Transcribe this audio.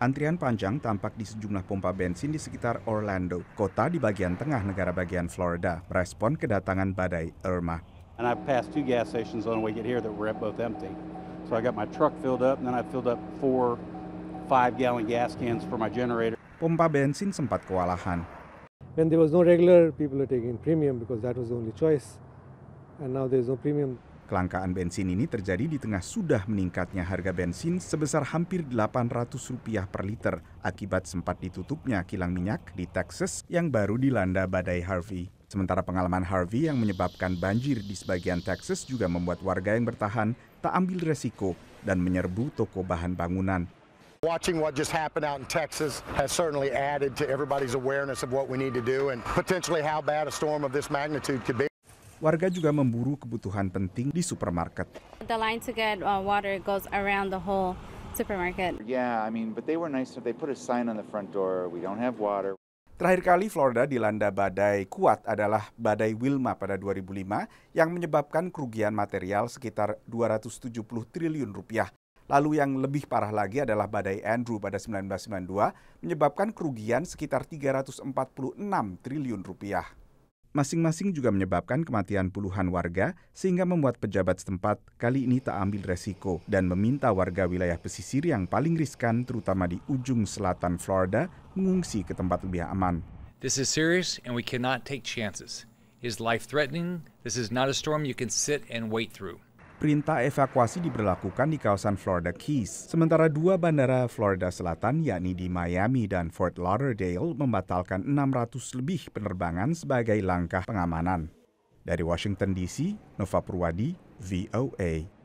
Antrian panjang tampak di sejumlah pompa bensin di sekitar Orlando, kota di bagian tengah negara bagian Florida, merespon kedatangan badai Irma. Pompa bensin sempat kewalahan. When there was no regular, people are taking premium because that was the only choice. And now there's no premium, Kelangkaan bensin ini terjadi di tengah sudah meningkatnya harga bensin sebesar hampir Rp800 per liter akibat sempat ditutupnya kilang minyak di Texas yang baru dilanda badai Harvey. Sementara pengalaman Harvey yang menyebabkan banjir di sebagian Texas juga membuat warga yang bertahan tak ambil resiko dan menyerbu toko bahan bangunan. Watching what just happened out in Texas has certainly added to everybody's awareness of what we need to do and potentially how bad a storm of this magnitude could be. Warga juga memburu kebutuhan penting di supermarket. The line to get uh, water goes around the whole supermarket. Yeah, I mean, but they were nice. They put a sign on the front door. We don't have water. Terakhir kali Florida dilanda badai kuat adalah badai Wilma pada 2005 yang menyebabkan kerugian material sekitar 270 triliun rupiah. Lalu yang lebih parah lagi adalah badai Andrew pada 1992 menyebabkan kerugian sekitar 346 triliun rupiah masing-masing juga menyebabkan kematian puluhan warga sehingga membuat pejabat setempat kali ini tak ambil resiko dan meminta warga wilayah pesisir yang paling riskan terutama di ujung selatan Florida mengungsi ke tempat lebih aman. This is serious and we cannot take chances. It is life threatening. This is not a storm you can sit and wait through perintah evakuasi diberlakukan di kawasan Florida Keys. Sementara dua bandara Florida Selatan, yakni di Miami dan Fort Lauderdale, membatalkan 600 lebih penerbangan sebagai langkah pengamanan. Dari Washington DC, Nova Purwadi, VOA.